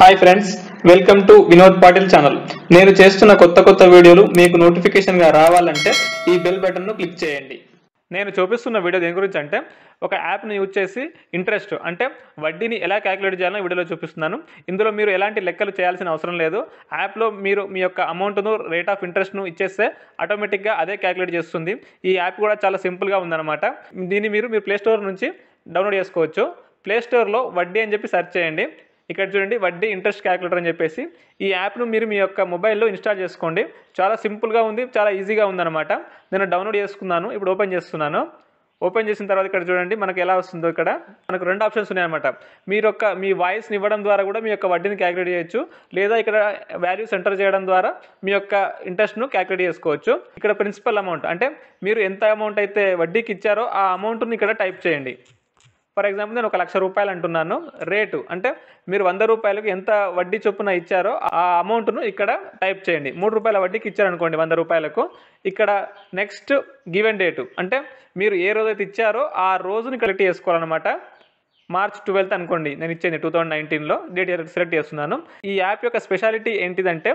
hi friends welcome to Vinod Patil channel నేను చేస్తున్న కొత్త కొత్త వీడియోలు మీకు నోటిఫికేషన్గా రావాలంటే ఈ బెల్ ను క్లిక్ చేయండి నేను చూపిస్తున్న వీడియో దేని గురించి అంటే ఒక యాప్ని యూజ్ చేసి ఇంట్రెస్ట్ అంటే వడ్డీని ఎలా క్యాలిక్యులేట్ చేయాలని వీడియోలో చూపిస్తున్నాను ఇందులో మీరు ఎలాంటి లెక్కలు చేయాల్సిన అవసరం లేదు యాప్లో మీరు మీ యొక్క అమౌంట్ను రేట్ ఆఫ్ ఇంట్రెస్ట్ను ఇచ్చేస్తే ఆటోమేటిక్గా అదే క్యాలిక్యులేట్ చేస్తుంది ఈ యాప్ కూడా చాలా సింపుల్గా ఉందన్నమాట దీన్ని మీరు మీరు ప్లేస్టోర్ నుంచి డౌన్లోడ్ చేసుకోవచ్చు ప్లేస్టోర్లో వడ్డీ అని చెప్పి సెర్చ్ చేయండి ఇక్కడ చూడండి వడ్డీ ఇంట్రెస్ట్ క్యాలిక్యులేటర్ అని చెప్పేసి ఈ యాప్ను మీరు మీ యొక్క మొబైల్లో ఇన్స్టాల్ చేసుకోండి చాలా సింపుల్గా ఉంది చాలా ఈజీగా ఉందన్నమాట నేను డౌన్లోడ్ చేసుకున్నాను ఇప్పుడు ఓపెన్ చేస్తున్నాను ఓపెన్ చేసిన తర్వాత ఇక్కడ చూడండి మనకు ఎలా వస్తుందో ఇక్కడ మనకు రెండు ఆప్షన్స్ ఉన్నాయన్నమాట మీరు యొక్క మీ వాయిస్ని ఇవ్వడం ద్వారా కూడా మీ యొక్క వడ్డీని క్యాలిక్యులేట్ చేయొచ్చు లేదా ఇక్కడ వాల్యూస్ ఎంటర్ చేయడం ద్వారా మీ యొక్క ఇంట్రెస్ట్ను క్యాలిక్యులేట్ చేసుకోవచ్చు ఇక్కడ ప్రిన్సిపల్ అమౌంట్ అంటే మీరు ఎంత అమౌంట్ అయితే వడ్డీకి ఇచ్చారో ఆ అమౌంట్ని ఇక్కడ టైప్ చేయండి ఫర్ ఎగ్జాంపుల్ నేను ఒక లక్ష రూపాయలు అంటున్నాను రేటు అంటే మీరు వంద రూపాయలకు ఎంత వడ్డీ చొప్పున ఇచ్చారో ఆ అమౌంట్ను ఇక్కడ టైప్ చేయండి మూడు రూపాయల వడ్డీకి ఇచ్చారనుకోండి వంద రూపాయలకు ఇక్కడ నెక్స్ట్ గివెన్ డేటు అంటే మీరు ఏ రోజైతే ఇచ్చారో ఆ రోజుని కలెక్ట్ చేసుకోవాలన్నమాట మార్చ్ ట్వెల్త్ అనుకోండి నేను ఇచ్చేది టూ థౌజండ్ నైన్టీన్లో డేట్ సెలెక్ట్ చేస్తున్నాను ఈ యాప్ యొక్క స్పెషాలిటీ ఏంటిదంటే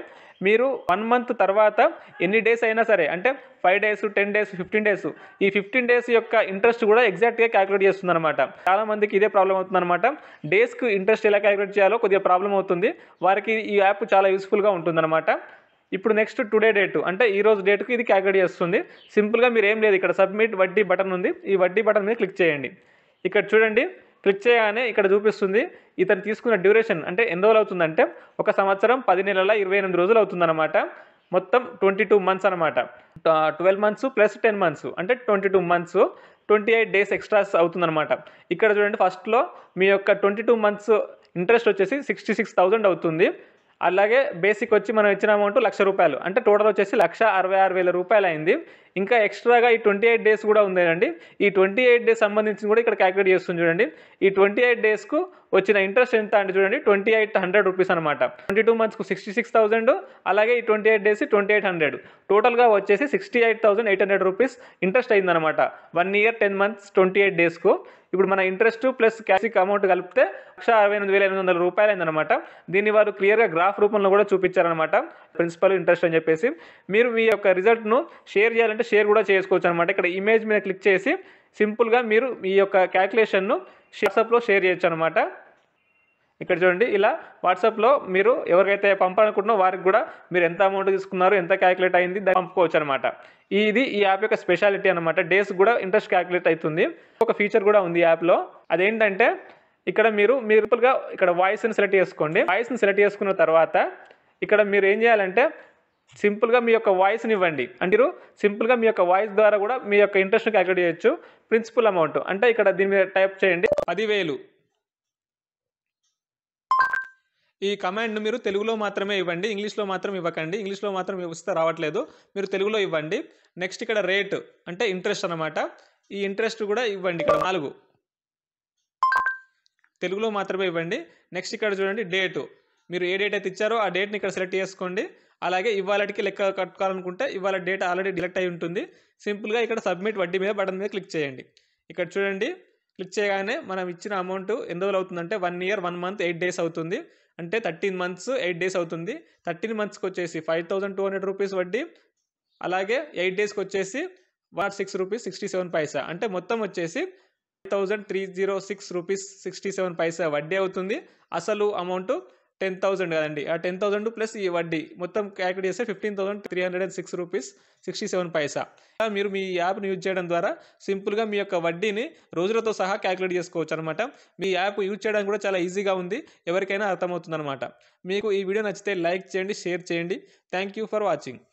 మీరు వన్ మంత్ తర్వాత ఎన్ని డేస్ అయినా సరే అంటే five days ten days fifteen days ఈ ఫిఫ్టీన్ డేస్ యొక్క ఇంట్రెస్ట్ కూడా ఎగ్జాక్ట్గా క్యాలిక్యులేట్ చేస్తుంది అనమాట చాలా మందికి ఇదే ప్రాబ్లం అవుతుంది అనమాట డేస్కి ఇంట్రెస్ట్ ఎలా క్యాలిక్యులేట్ చేయాలో కొద్దిగా ప్రాబ్లం అవుతుంది వారికి ఈ యాప్ చాలా యూస్ఫుల్గా ఉంటుందన్నమాట ఇప్పుడు నెక్స్ట్ టుడే డేటు అంటే ఈ రోజు డేట్కి ఇది క్యాలిక్యులేట్ చేస్తుంది సింపుల్గా మీరు ఏం లేదు ఇక్కడ సబ్మిట్ వడ్డీ బటన్ ఉంది ఈ వడ్డీ బటన్ మీద క్లిక్ చేయండి ఇక్కడ చూడండి క్లిక్ చేయగానే ఇక్కడ చూపిస్తుంది ఇతను తీసుకున్న డ్యూరేషన్ అంటే ఎన్ని రోజులు అవుతుందంటే ఒక సంవత్సరం పది నెలల ఇరవై ఎనిమిది రోజులు అవుతుందన్నమాట మొత్తం ట్వంటీ టూ మంత్స్ అనమాట twelve months plus ten months అంటే twenty two months twenty eight days extras అవుతుందన్నమాట ఇక్కడ చూడండి ఫస్ట్లో మీ యొక్క ట్వంటీ టూ మంత్స్ ఇంట్రెస్ట్ వచ్చేసి సిక్స్టీ సిక్స్ థౌజండ్ అవుతుంది అలాగే బేసిక్ వచ్చి మనం ఇచ్చిన అమౌంట్ లక్ష రూపాయలు అంటే టోటల్ వచ్చేసి లక్ష అరవై ఆరు వేల రూపాయలు అయింది ఇంకా ఎక్స్ట్రాగా ఈ ట్వంటీ ఎయిట్ డేస్ కూడా ఉన్నాయండి ఈ ట్వంటీ ఎయిట్ డేస్ సంబంధించి కూడా ఇక్కడ క్యాలిక్యులేట్ చేస్తుంది చూడండి ఈ ట్వంటీ ఎయిట్ డేస్కు వచ్చిన ఇంట్రెస్ట్ ఎంత అంటే చూడండి ట్వంటీ ఎయిట్ హండ్రెడ్ రూపీస్ అనమాట ట్వంటీ టూ మంత్స్కు సిక్స్టీ సిక్స్ థౌసండ్ అలాగే ఈ twenty eight days twenty eight hundred టోటల్గా వచ్చేసి sixty eight thousand eight hundred rupees interest అయిందనమాట one year ten months twenty eight డేస్కు ఇప్పుడు మన ఇంట్రెస్ట్ ప్లస్ క్యాషిక్ అమౌంట్ కలిపితే లక్ష అరవై ఎనిమిది వేల ఎనిమిది వందల రూపాయలు అయిందనమాట దీన్ని వారు క్లియర్గా గ్రాఫ్ రూపంలో కూడా చూపించారనమాట ప్రిన్సిపల్ ఇంట్రెస్ట్ అని చెప్పేసి మీరు మీ యొక్క రిజల్ట్ను షేర్ చేయాలంటే లేదంటే షేర్ కూడా చేసుకోవచ్చు అనమాట ఇక్కడ ఇమేజ్ మీద క్లిక్ చేసి సింపుల్గా మీరు మీ యొక్క క్యాలిక్యులేషన్ను వాట్సాప్లో షేర్ చేయొచ్చు అనమాట ఇక్కడ చూడండి ఇలా వాట్సాప్లో మీరు ఎవరికైతే పంపాలనుకుంటున్నో వారికి కూడా మీరు ఎంత అమౌంట్ తీసుకున్నారు ఎంత క్యాలిక్యులేట్ అయింది దాన్ని పంపుకోవచ్చు అనమాట ఇది ఈ యాప్ యొక్క స్పెషాలిటీ అనమాట డేస్ కూడా ఇంట్రెస్ట్ క్యాలిక్యులేట్ అవుతుంది ఒక ఫీచర్ కూడా ఉంది యాప్లో అదేంటంటే ఇక్కడ మీరు మీరు ఇక్కడ వాయిస్ని సెలెక్ట్ చేసుకోండి వాయిస్ని సెలెక్ట్ చేసుకున్న తర్వాత ఇక్కడ మీరు ఏం చేయాలంటే సింపుల్గా మీ యొక్క వాయిస్ని ఇవ్వండి అంటే మీరు సింపుల్గా మీ యొక్క వాయిస్ ద్వారా కూడా మీ యొక్క ఇంట్రెస్ట్ క్యాలిక్యులేట్ చేయొచ్చు ప్రిన్సిపల్ అమౌంట్ అంటే ఇక్కడ దీని మీద టైప్ చేయండి పదివేలు ఈ కమాండ్ను మీరు తెలుగులో మాత్రమే ఇవ్వండి ఇంగ్లీష్లో మాత్రం ఇవ్వకండి ఇంగ్లీష్లో మాత్రం ఇస్తే రావట్లేదు మీరు తెలుగులో ఇవ్వండి నెక్స్ట్ ఇక్కడ రేటు అంటే ఇంట్రెస్ట్ అనమాట ఈ ఇంట్రెస్ట్ కూడా ఇవ్వండి ఇక్కడ నాలుగు తెలుగులో మాత్రమే ఇవ్వండి నెక్స్ట్ ఇక్కడ చూడండి డేటు మీరు ఏ డేట్ అయితే ఇచ్చారో ఆ డేట్ని ఇక్కడ సెలెక్ట్ చేసుకోండి అలాగే ఇవాళకి లెక్క కట్టుకోవాలనుకుంటే ఇవాళ డేటా ఆల్రెడీ డిలెక్ట్ అయి ఉంటుంది సింపుల్గా ఇక్కడ సబ్మిట్ వడ్డీ మీద బటన్ మీద క్లిక్ చేయండి ఇక్కడ చూడండి క్లిక్ చేయగానే మనం ఇచ్చిన అమౌంట్ ఎన్ని రోజులు అవుతుందంటే one year one month eight days అవుతుంది అంటే థర్టీన్ మంత్స్ ఎయిట్ డేస్ అవుతుంది థర్టీన్ మంత్స్కి వచ్చేసి five thousand two hundred rupees వడ్డీ అలాగే ఎయిట్ డేస్కి వచ్చేసి one six rupees sixty seven paisa అంటే మొత్తం వచ్చేసి five thousand three zero six rupees sixty seven paisa వడ్డీ అవుతుంది అసలు అమౌంట్ టెన్ థౌసండ్ కదండి ఆ టెన్ థౌసండ్ ప్లస్ ఈ వడ్డీ మొత్తం క్యాలిక్యులేట్ చేస్తే fifteen thousand three hundred and six rupees sixty seven paisa మీరు మీ యాప్ను యూజ్ చేయడం ద్వారా సింపుల్గా మీ యొక్క వడ్డీని రోజులతో సహా క్యాలిక్యులేట్ చేసుకోవచ్చు అనమాట మీ యాప్ యూజ్ చేయడానికి కూడా చాలా ఈజీగా ఉంది ఎవరికైనా అర్థమవుతుంది అనమాట మీకు ఈ వీడియో నచ్చితే లైక్ చేయండి షేర్ చేయండి థ్యాంక్ యూ ఫర్ వాచింగ్